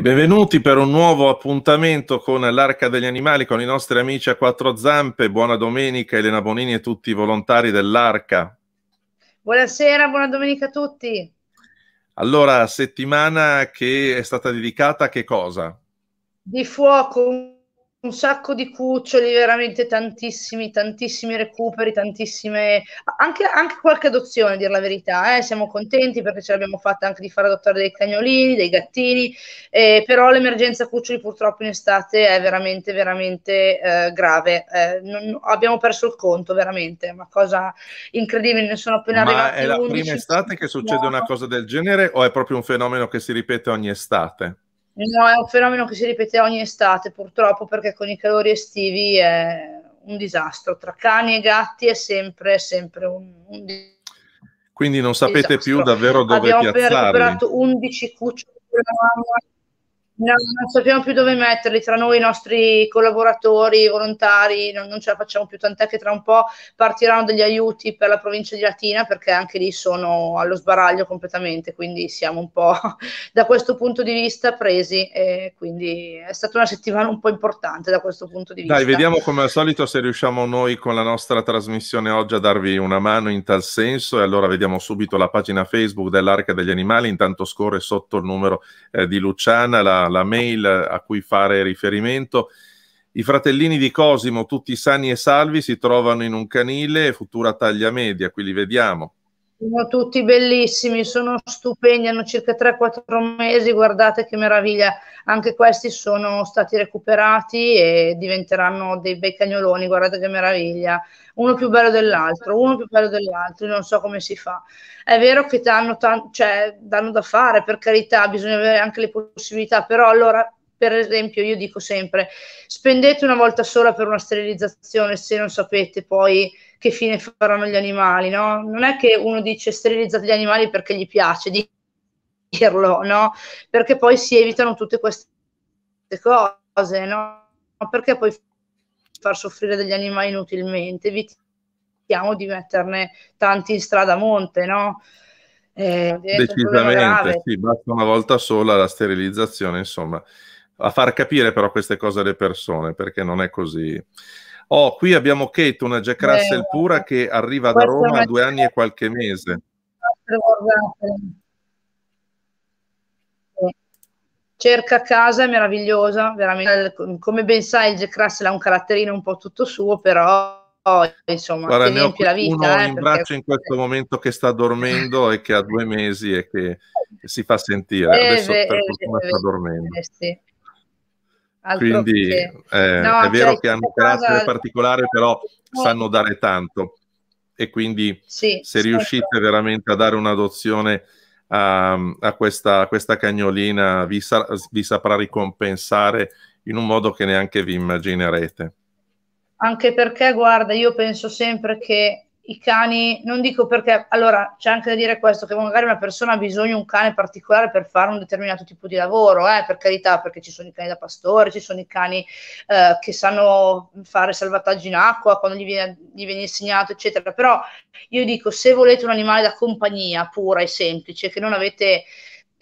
E benvenuti per un nuovo appuntamento con l'Arca degli Animali, con i nostri amici a quattro zampe. Buona domenica Elena Bonini e tutti i volontari dell'Arca. Buonasera, buona domenica a tutti. Allora, settimana che è stata dedicata a che cosa? Di fuoco, un sacco di cuccioli, veramente tantissimi, tantissimi recuperi, tantissime, anche, anche qualche adozione, a dire la verità, eh? siamo contenti perché ce l'abbiamo fatta anche di far adottare dei cagnolini, dei gattini, eh, però l'emergenza cuccioli purtroppo in estate è veramente, veramente eh, grave, eh, non, abbiamo perso il conto, veramente, è una cosa incredibile, ne sono appena Ma arrivati. Ma è la 11. prima estate che succede no. una cosa del genere o è proprio un fenomeno che si ripete ogni estate? No, è un fenomeno che si ripete ogni estate purtroppo perché con i calori estivi è un disastro. Tra cani e gatti è sempre, sempre un, un disastro. Quindi non sapete disastro. più davvero dove Abbiamo piazzarli. Abbiamo recuperato 11 cuccioli No, non sappiamo più dove metterli tra noi, i nostri collaboratori, volontari, non, non, ce la facciamo più, tant'è che tra un po' partiranno degli aiuti per la provincia di Latina perché anche lì sono allo sbaraglio completamente, quindi siamo un po' da questo punto di vista presi e quindi è stata una settimana un po' importante da questo punto di vista. Dai, vediamo come al solito se riusciamo noi con la nostra trasmissione oggi a darvi una mano in tal senso e allora vediamo subito la pagina Facebook dell'Arca degli Animali, intanto scorre sotto il numero eh, di Luciana la la mail a cui fare riferimento. I fratellini di Cosimo, tutti sani e salvi, si trovano in un canile futura taglia media, qui li vediamo. Sono tutti bellissimi, sono stupendi, hanno circa 3-4 mesi, guardate che meraviglia. Anche questi sono stati recuperati e diventeranno dei bei cagnoloni, guardate che meraviglia. Uno più bello dell'altro, uno più bello dell'altro, non so come si fa. È vero che danno, t- cioè, danno da fare, per carità, bisogna avere anche le possibilità, però allora per esempio, io dico sempre: spendete una volta sola per una sterilizzazione se non sapete poi che fine faranno gli animali, no? Non è che uno dice sterilizzate gli animali perché gli piace dirlo, no? Perché poi si evitano tutte queste cose, no? Perché poi far soffrire degli animali inutilmente? Evitiamo di metterne tanti in strada a monte, no? Eh, Decisamente, sì, basta una volta sola la sterilizzazione, insomma a far capire però queste cose alle persone, perché non è così. Oh, qui abbiamo Kate, una Jack Russell pura che arriva da Roma a due anni e qualche mese. Cerca casa, è meravigliosa, veramente. Come ben sai, il Jack Russell ha un caratterino un po' tutto suo, però insomma, Guarda, ti riempie la vita. Uno eh, in perché... braccio in questo momento che sta dormendo e che ha due mesi e che si fa sentire. Eh, Adesso eh, per fortuna eh, sta dormendo. Eh, sì. Altro Quindi che... eh, no, è cioè, vero che hanno un carattere cosa... particolare, però sanno dare tanto. E quindi sì, se certo. riuscite veramente a dare un'adozione a, a, questa, a questa, cagnolina, vi, sa, vi saprà ricompensare in un modo che neanche vi immaginerete. Anche perché, guarda, io penso sempre che i cani, non dico perché, allora c'è anche da dire questo, che magari una persona ha bisogno di un cane particolare per fare un determinato tipo di lavoro, eh, per carità, perché ci sono i cani da pastore, ci sono i cani eh, che sanno fare salvataggi in acqua quando gli viene, gli viene, insegnato, eccetera. Però io dico, se volete un animale da compagnia pura e semplice, che non avete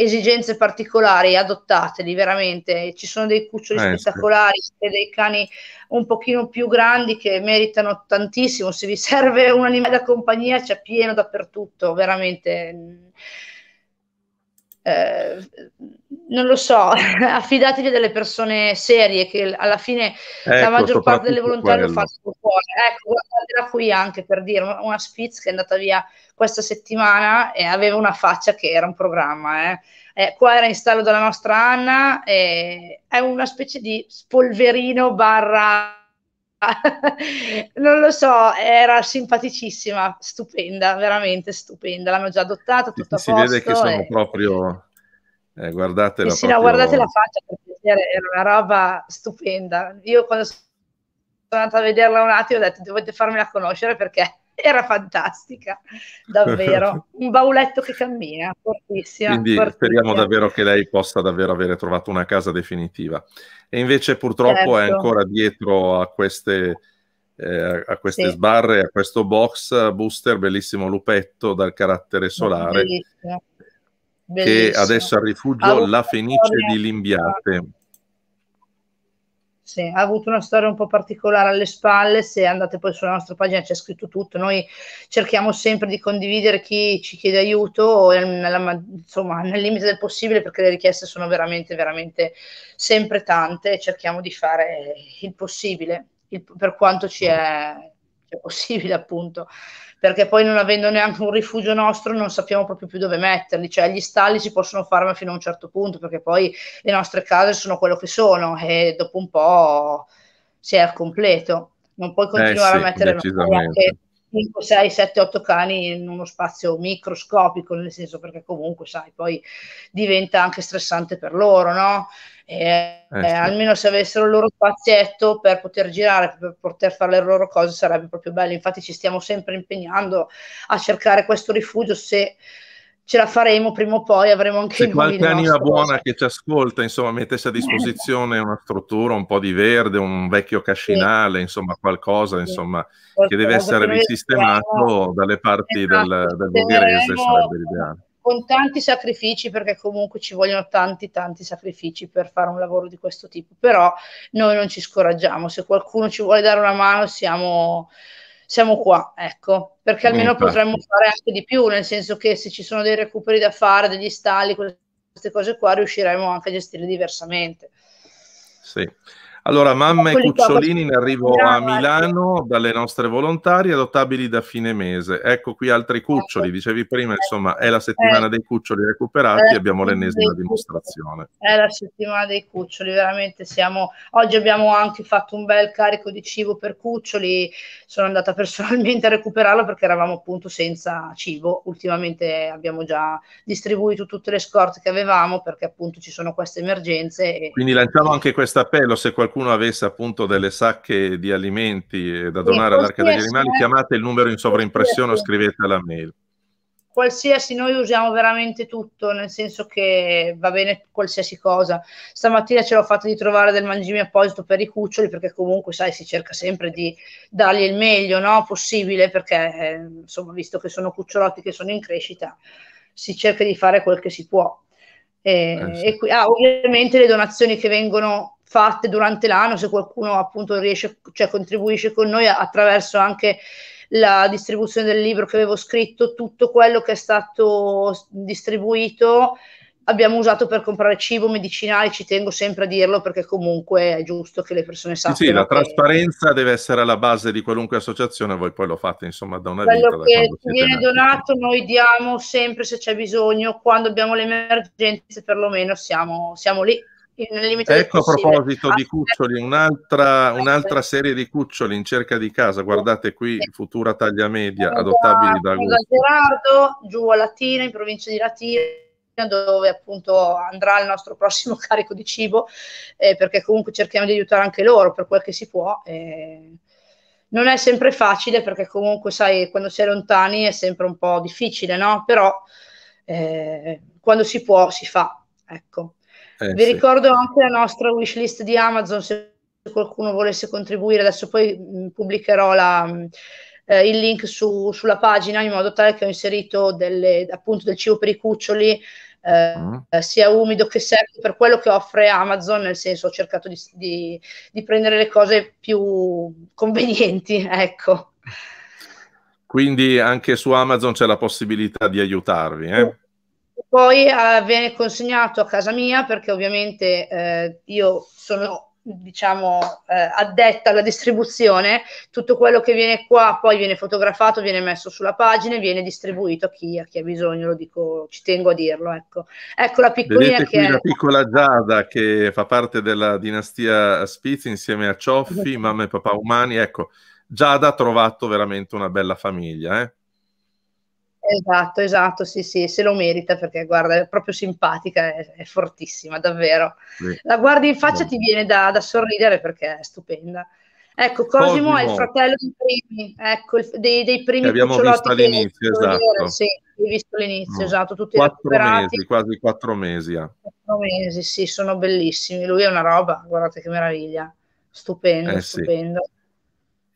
esigenze particolari, adottateli veramente. Ci sono dei cuccioli eh, spettacolari e dei cani un pochino più grandi che meritano tantissimo. Se vi serve un animale da compagnia c'è pieno dappertutto, veramente. Eh, non lo so, affidatevi a delle persone serie che alla fine ecco, la maggior parte delle volontà quello. lo fanno fuori. Ecco, guardatela qui anche per dire, una, Spitz che è andata via questa settimana e aveva una faccia che era un programma. Eh. Eh, qua era in stallo della nostra Anna, è una specie di spolverino barra non lo so, era simpaticissima, stupenda, veramente stupenda. L'hanno già adottata, tutto si, a posto. Si vede che sono e... proprio... Eh, guardatela, sì, proprio... no, guardate la faccia, era una roba stupenda. Io quando sono andata a vederla un attimo ho detto dovete farmela conoscere perché era fantastica, davvero. Un bauletto che cammina, fortissima. Quindi fortissima. speriamo davvero che lei possa davvero avere trovato una casa definitiva. E invece purtroppo certo. è ancora dietro a queste, eh, a queste sì. sbarre, a questo box booster, bellissimo lupetto dal carattere solare. Bellissimo. Bellissimo. Che adesso al rifugio La Fenice di Limbiate. Sì, ha avuto una storia un po' particolare alle spalle, se andate poi sulla nostra pagina c'è scritto tutto, noi cerchiamo sempre di condividere chi ci chiede aiuto, nella, insomma nel limite del possibile perché le richieste sono veramente, veramente sempre tante e cerchiamo di fare il possibile il, per quanto ci è è possibile appunto, perché poi non avendo neanche un rifugio nostro non sappiamo proprio più dove metterli, cioè gli stalli si possono fare ma fino a un certo punto, perché poi le nostre case sono quello che sono e dopo un po' si è al completo, non puoi eh, continuare eh sì, a mettere anche 5, 6, 7, 8 cani in uno spazio microscopico, nel senso perché comunque, sai, poi diventa anche stressante per loro, no? E, eh, eh, almeno se avessero il loro spazietto per poter girare, per poter fare le loro cose, sarebbe proprio bello. Infatti ci stiamo sempre impegnando a cercare questo rifugio se ce la faremo prima o poi, avremo anche Se qualche anima nostro. buona che ci ascolta, insomma, mettesse a disposizione una struttura, un po' di verde, un vecchio cascinale, sì. insomma, qualcosa, sì. insomma, qualcosa che deve essere che risistemato siamo... dalle parti esatto, del, del Bogherese, sarebbe l'ideale. Con tanti sacrifici, perché comunque ci vogliono tanti, tanti sacrifici per fare un lavoro di questo tipo, però noi non ci scoraggiamo, se qualcuno ci vuole dare una mano siamo siamo qua, ecco, perché almeno Infatti. potremmo fare anche di più, nel senso che se ci sono dei recuperi da fare, degli stalli, queste cose qua, riusciremo anche a gestire diversamente. Sì. Allora, mamma e cucciolini in arrivo a Milano dalle nostre volontarie, adottabili da fine mese. Ecco qui altri cuccioli, dicevi prima, eh, insomma, è la eh. settimana dei cuccioli recuperati, eh, abbiamo l'ennesima dimostrazione. È la settimana dei cuccioli, veramente siamo... Oggi abbiamo anche fatto un bel carico di cibo per cuccioli, sono andata personalmente a recuperarlo perché eravamo appunto senza cibo. Ultimamente abbiamo già distribuito tutte le scorte che avevamo perché appunto ci sono queste emergenze. E... Quindi lanciamo anche questo appello, se qualcuno qualcuno avesse appunto delle sacche di alimenti da donare all'arca degli animali, chiamate il numero in sovraimpressione o scrivete la mail. Qualsiasi, noi usiamo veramente tutto, nel senso che va bene qualsiasi cosa. Stamattina ce l'ho fatta di trovare del mangime apposito per i cuccioli, perché comunque, sai, si cerca sempre di dargli il meglio no? possibile, perché eh, insomma, visto che sono cucciolotti che sono in crescita, si cerca di fare quel che si può. Eh, eh sì. e qui, ah, ovviamente le donazioni che vengono fatte durante l'anno, se qualcuno appunto riesce, cioè contribuisce con noi attraverso anche la distribuzione del libro che avevo scritto, tutto quello che è stato distribuito abbiamo usato per comprare cibo, medicinali, ci tengo sempre a dirlo perché comunque è giusto che le persone sappiano. Sì, sì la che... trasparenza deve essere la base di qualunque associazione, voi poi lo fate insomma da una Quello vita. Quello che viene nati. donato noi diamo sempre se c'è bisogno, quando abbiamo le emergenze perlomeno siamo, siamo lì. Ecco a proposito di ah, eh. cuccioli, un'altra, un'altra, serie di cuccioli in cerca di casa, guardate qui, futura taglia media, adottabili da, da Gerardo, giù a Latina, in provincia di Latina, dove appunto andrà il nostro prossimo carico di cibo, eh, perché comunque cerchiamo di aiutare anche loro per quel che si può. Eh. Non è sempre facile perché comunque, sai, quando sei lontani è sempre un po' difficile, no? Però eh, quando si può si fa, ecco. Eh, Vi sì. ricordo anche la nostra wishlist di Amazon se qualcuno volesse contribuire, adesso poi pubblicherò la, eh, il link su, sulla pagina in modo tale che ho inserito delle, appunto del cibo per i cuccioli. Mm. Eh, mm. sia umido che serve per quello che offre Amazon, nel senso ho cercato di, di, di prendere le cose più convenienti, ecco. Quindi anche su Amazon c'è la possibilità di aiutarvi. Eh? poi eh, viene consegnato a casa mia perché ovviamente eh, io sono diciamo eh, addetta alla distribuzione tutto quello che viene qua poi viene fotografato viene messo sulla pagina e viene distribuito a chi, a chi ha bisogno lo dico ci tengo a dirlo ecco, ecco la piccolina Vedete che la piccola Giada che fa parte della dinastia spitz insieme a Cioffi esatto. mamma e papà umani ecco Giada ha trovato veramente una bella famiglia eh? Esatto, esatto, sì, sì, se lo merita perché guarda, è proprio simpatica, è, è fortissima, davvero. Sì. La guardi in faccia sì. ti viene da, da, sorridere perché è stupenda. Ecco, Cosimo, Cosimo. è il fratello dei primi, ecco, dei, dei primi che abbiamo visto all'inizio, esatto. sì, hai visto all'inizio, no. esatto, tutti quattro mesi, quasi quattro mesi. Eh. Quattro mesi, sì, sono bellissimi. Lui è una roba, guardate che meraviglia, stupendo, eh, stupendo. Sì.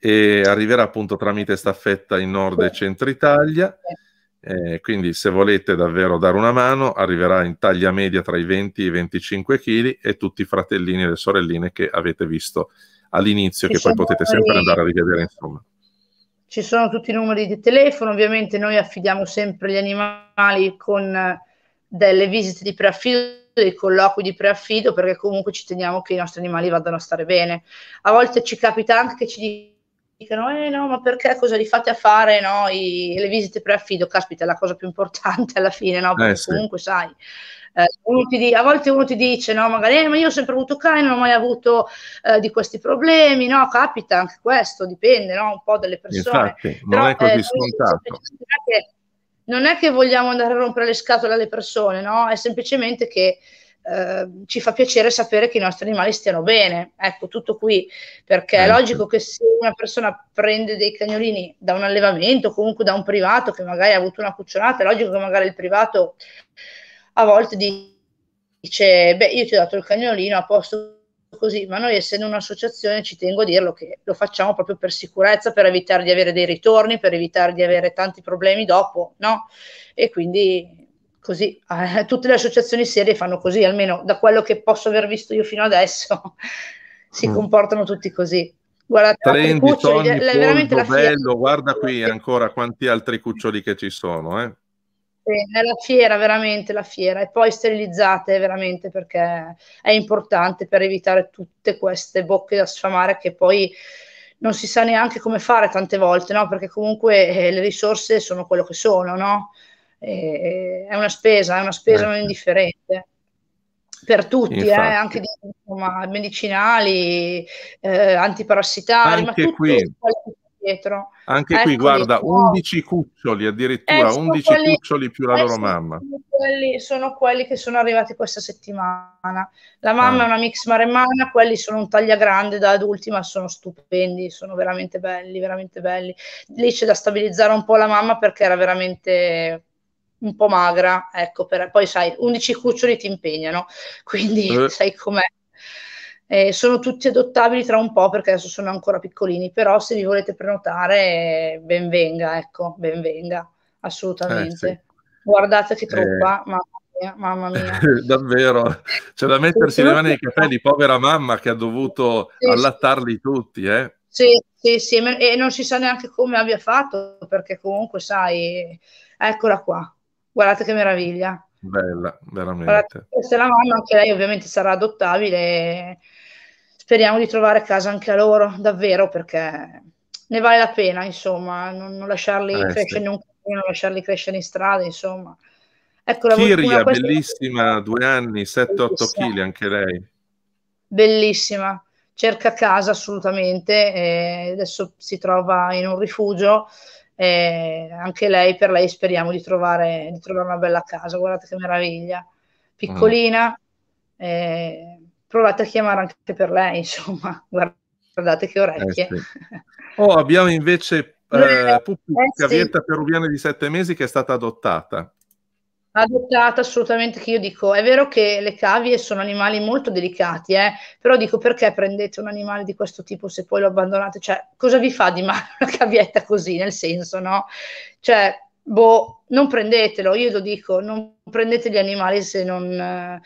E arriverà appunto tramite staffetta in Nord e Centro Italia. Sì eh, quindi se volete davvero dare una mano, arriverà in taglia media tra i 20 e i 25 kg e tutti i fratellini e le sorelline che avete visto all'inizio, che, poi potete sempre andare a rivedere insomma. Ci sono tutti i numeri di telefono, ovviamente noi affidiamo sempre gli animali con eh, delle visite di preaffido dei colloqui di preaffido perché comunque ci teniamo che i nostri animali vadano a stare bene. A volte ci capita anche che ci dicono eh no ma perché cosa li fate a fare no? I, le visite preaffido caspita è la cosa più importante alla fine no? Eh, perché eh, sì. comunque sai eh, di, a volte uno ti dice no magari eh, ma io ho sempre avuto cane non ho mai avuto eh, di questi problemi no capita anche questo dipende no? un po' dalle persone Infatti, Però, eh, non è così scontato non è che vogliamo andare a rompere le scatole alle persone no è semplicemente che eh, ci fa piacere sapere che i nostri animali stiano bene. Ecco, tutto qui, perché è ecco. logico che se una persona prende dei cagnolini da un allevamento, comunque da un privato che magari ha avuto una cucciolata, è logico che magari il privato a volte dice, beh, io ti ho dato il cagnolino a posto così, ma noi essendo un'associazione ci tengo a dirlo che lo facciamo proprio per sicurezza, per evitare di avere dei ritorni, per evitare di avere tanti problemi dopo, no? E quindi così eh, tutte le associazioni serie fanno così, almeno da quello che posso aver visto io fino adesso, si mm. comportano tutti così. Guardate, Trendi, cuccioli, Tony, la, veramente la bello, guarda qui ancora quanti altri cuccioli che ci sono, eh. Sì, è la fiera, veramente la fiera, e poi sterilizzate veramente perché è importante per evitare tutte queste bocche da sfamare che poi non si sa neanche come fare tante volte, no? Perché comunque eh, le risorse sono quello che sono, no? è una spesa, è una spesa non ecco. indifferente per tutti, eh, anche di, insomma, medicinali, eh, antiparassitari, anche ma qui. dietro. Anche ecco qui, guarda, 11 cuccioli addirittura, eh, 11 quelli, cuccioli più la eh, loro mamma. Quelli, sono quelli che sono arrivati questa settimana. La mamma ah. è una mix maremmana, quelli sono un taglia grande da adulti, ma sono stupendi, sono veramente belli, veramente belli. Lì c'è da stabilizzare un po' la mamma perché era veramente un po' magra, ecco, per, poi sai, 11 cuccioli ti impegnano, quindi eh. sai com'è. Eh, sono tutti adottabili tra un po' perché adesso sono ancora piccolini, però se li volete prenotare, benvenga, ecco, benvenga, assolutamente. Eh, sì. Guardate che truppa, ma eh. eh, mamma mia. Davvero, c'è da mettersi le mani nei capelli, povera mamma che ha dovuto sì, allattarli tutti, eh? Sì, sì, sì, e non si sa neanche come abbia fatto, perché comunque sai, eccola qua, Guardate che meraviglia. Bella, veramente. Guardate, questa è la mamma, anche lei ovviamente sarà adottabile. Speriamo di trovare casa anche a loro, davvero, perché ne vale la pena, insomma, non, non lasciarli eh, crescere sì. in un non lasciarli crescere in strada, insomma. Ecco, la Kiria, bellissima, è... due anni, 7-8 kg anche lei. Bellissima, cerca casa assolutamente, e eh, adesso si trova in un rifugio eh, anche lei, per lei speriamo di trovare, di trovare, una bella casa, guardate che meraviglia, piccolina, mm. eh, provate a chiamare anche per lei, insomma, guardate che eh, orecchie. Eh sì. Oh, abbiamo invece eh, Puppi, eh, sì. Gavietta peruviana di sette mesi che è stata adottata adottata assolutamente che io dico è vero che le cavie sono animali molto delicati eh, però dico perché prendete un animale di questo tipo se poi lo abbandonate cioè cosa vi fa di male una cavietta così nel senso no cioè boh non prendetelo io lo dico non prendete gli animali se non eh,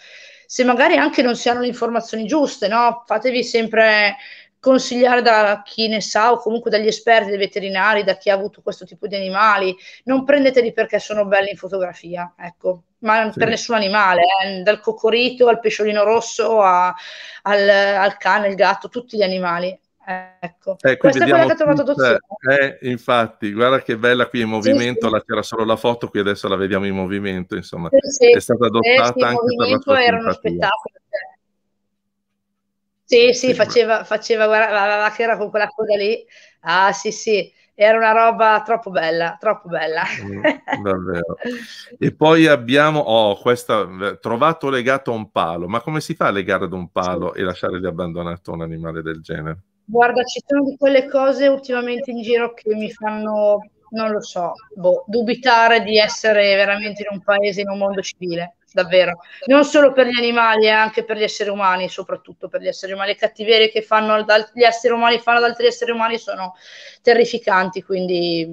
se magari anche non si hanno le informazioni giuste no fatevi sempre consigliare da chi ne sa o comunque dagli esperti, dai veterinari, da chi ha avuto questo tipo di animali. Non prendeteli perché sono belli in fotografia, ecco, ma sì. per nessun animale, eh? dal cocorito al pesciolino rosso a, al, al, cane, il gatto, tutti gli animali. Ecco, eh, questa è quella che ha trovato adozione. Eh, infatti, guarda che bella qui in movimento, sì, là c'era solo la foto, qui adesso la vediamo in movimento, insomma, sì, è stata eh, adottata anche per la sua era simpatia. uno spettacolo cioè, sì, sì, faceva, faceva guarda, la, la, che era con quella coda lì. Ah, sì, sì, era una roba troppo bella, troppo bella. Mm, e poi abbiamo, oh, questa, eh, trovato legato a un palo. Ma come si fa a legare ad un palo sì. e lasciare lì abbandonato un animale del genere? Guarda, ci sono di quelle cose ultimamente in giro che mi fanno, non lo so, boh, dubitare di essere veramente in un paese, in un mondo civile davvero, non solo per gli animali, eh, anche per gli esseri umani, soprattutto per gli esseri umani. Le cattiverie che fanno ad, gli esseri umani fanno ad altri esseri umani sono terrificanti, quindi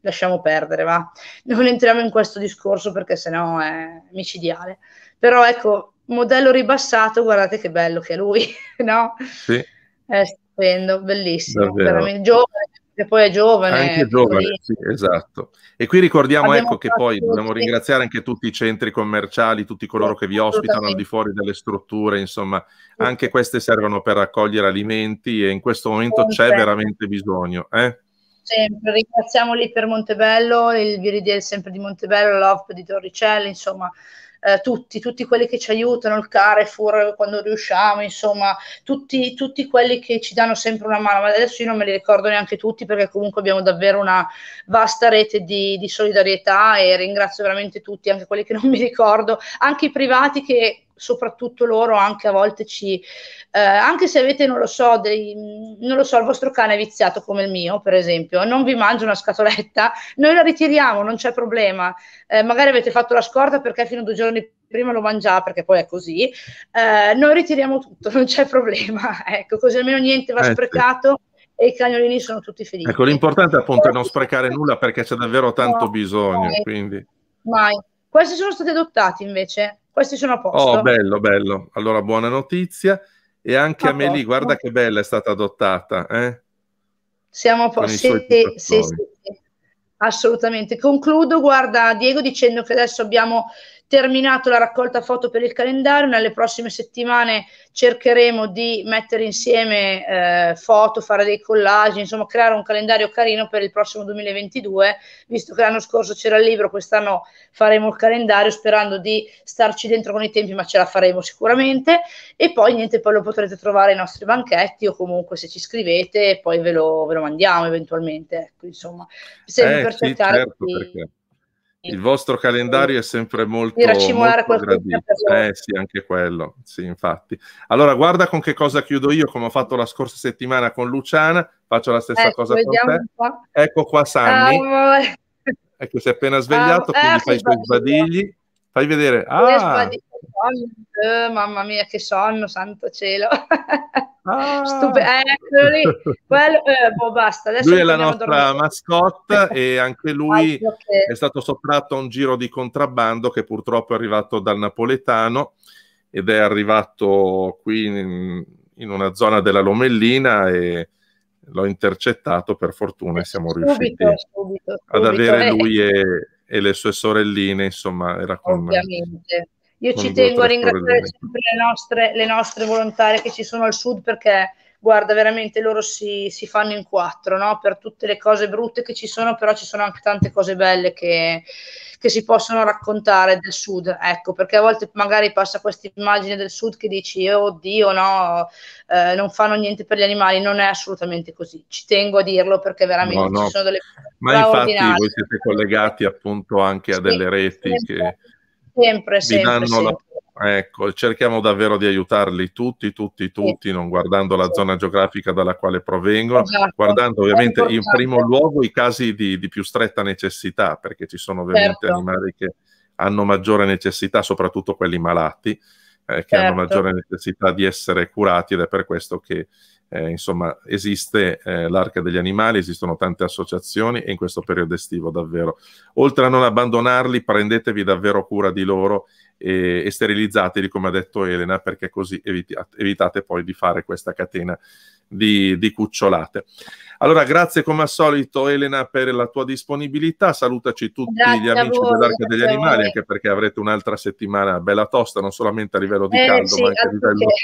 lasciamo perdere, va. Non entriamo in questo discorso perché sennò è micidiale. Però ecco, modello ribassato, guardate che bello che è lui, no? Sì. È stupendo, bellissimo, davvero. veramente giovane, e poi è giovane. Anche giovane, sì, esatto. E qui ricordiamo ecco che poi dobbiamo ringraziare anche tutti i centri commerciali, tutti coloro che vi ospitano al di fuori delle strutture, insomma, anche queste servono per raccogliere alimenti e in questo momento c'è veramente bisogno. Eh? Sempre, ringraziamoli per Montebello, il Viridiel sempre di Montebello, l'OFP di Torricelli, insomma, eh, tutti, tutti quelli che ci aiutano, il Carrefour quando riusciamo, insomma, tutti, tutti quelli che ci danno sempre una mano, ma adesso io non me li ricordo neanche tutti perché comunque abbiamo davvero una vasta rete di, di solidarietà e ringrazio veramente tutti, anche quelli che non mi ricordo, anche i privati che soprattutto loro anche a volte ci eh, anche se avete non lo so dei, non lo so il vostro cane è viziato come il mio per esempio non vi mangia una scatoletta noi la ritiriamo non c'è problema eh, magari avete fatto la scorta perché fino a due giorni prima lo mangia perché poi è così eh, noi ritiriamo tutto non c'è problema ecco così almeno niente va eh, sprecato e i cagnolini sono tutti felici ecco l'importante appunto è non sprecare nulla perché c'è davvero tanto no, bisogno mai, quindi mai questi sono stati adottati invece questi sono a posto. Oh, bello, bello. Allora, buona notizia. E anche a Amelie, guarda che bella è stata adottata. Eh? Siamo a posto. Sì, sì, sì, assolutamente. Concludo, guarda, Diego dicendo che adesso abbiamo terminato la raccolta foto per il calendario, nelle prossime settimane cercheremo di mettere insieme eh, foto, fare dei collage, insomma creare un calendario carino per il prossimo 2022, visto che l'anno scorso c'era il libro, quest'anno faremo il calendario sperando di starci dentro con i tempi, ma ce la faremo sicuramente e poi niente, poi lo potrete trovare ai nostri banchetti o comunque se ci scrivete poi ve lo, ve lo mandiamo eventualmente, ecco, insomma, sempre eh, per sì, cercare certo, di... Perché il vostro calendario è sempre molto, molto gradito. Eh sì, anche quello, sì, infatti. Allora, guarda con che cosa chiudo io, come ho fatto la scorsa settimana con Luciana, faccio la stessa eh, cosa con te. Qua. Ecco qua Sanni. Ah, ecco, si è appena svegliato, ah, quindi ah, fai i suoi sbadigli. Fai vedere. Ah, sonno, eh, mamma mia che sonno, santo cielo. Ah. Stup- eh, lì, quello, eh, boh, basta. Adesso lui è la nostra mascotte e anche lui è stato sottratto a un giro di contrabbando che purtroppo è arrivato dal napoletano ed è arrivato qui in, in una zona della Lomellina e l'ho intercettato per fortuna e siamo subito, riusciti subito, subito, ad avere eh. lui e, e le sue sorelline, insomma, era con Ovviamente. Io ci tengo a ringraziare sempre le nostre, le nostre, volontarie che ci sono al sud perché, guarda, veramente loro si, si fanno in quattro, no? Per tutte le cose brutte che ci sono, però ci sono anche tante cose belle che, che si possono raccontare del sud, ecco, perché a volte magari passa questa immagine del sud che dici, oh Dio, no, eh, non fanno niente per gli animali, non è assolutamente così, ci tengo a dirlo perché veramente no, no. ci sono delle... cose Ma infatti voi siete collegati appunto anche a delle reti sì, che... Esatto sempre, sempre, sempre. La... Ecco, cerchiamo davvero di aiutarli tutti, tutti, tutti, sì. non guardando la zona geografica dalla quale provengono, esatto. guardando ovviamente in primo luogo i casi di, di, più stretta necessità, perché ci sono ovviamente certo. animali che hanno maggiore necessità, soprattutto quelli malati, eh, che certo. hanno maggiore necessità di essere curati ed è per questo che eh, insomma, esiste eh, l'arca degli animali, esistono tante associazioni e in questo periodo estivo davvero, oltre a non abbandonarli, prendetevi davvero cura di loro e, e sterilizzateli, come ha detto Elena, perché così evitate, evitate poi di fare questa catena di, di, cucciolate. Allora, grazie come al solito Elena per la tua disponibilità, salutaci tutti grazie gli amici voi, dell'Arca degli Animali, anche perché avrete un'altra settimana bella tosta, non solamente a livello di eh, caldo, sì, ma anche a livello... Che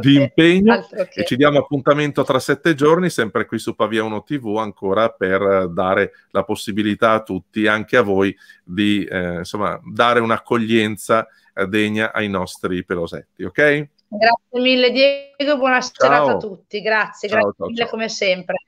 di impegno e ci diamo appuntamento tra sette giorni, sempre qui su Pavia 1 TV, ancora per eh, dare la possibilità a tutti, anche a voi, di eh, insomma, dare un'accoglienza eh, degna ai nostri pelosetti, ok? Grazie mille Diego, buona ciao. serata a tutti, grazie, ciao, grazie ciao, mille come sempre.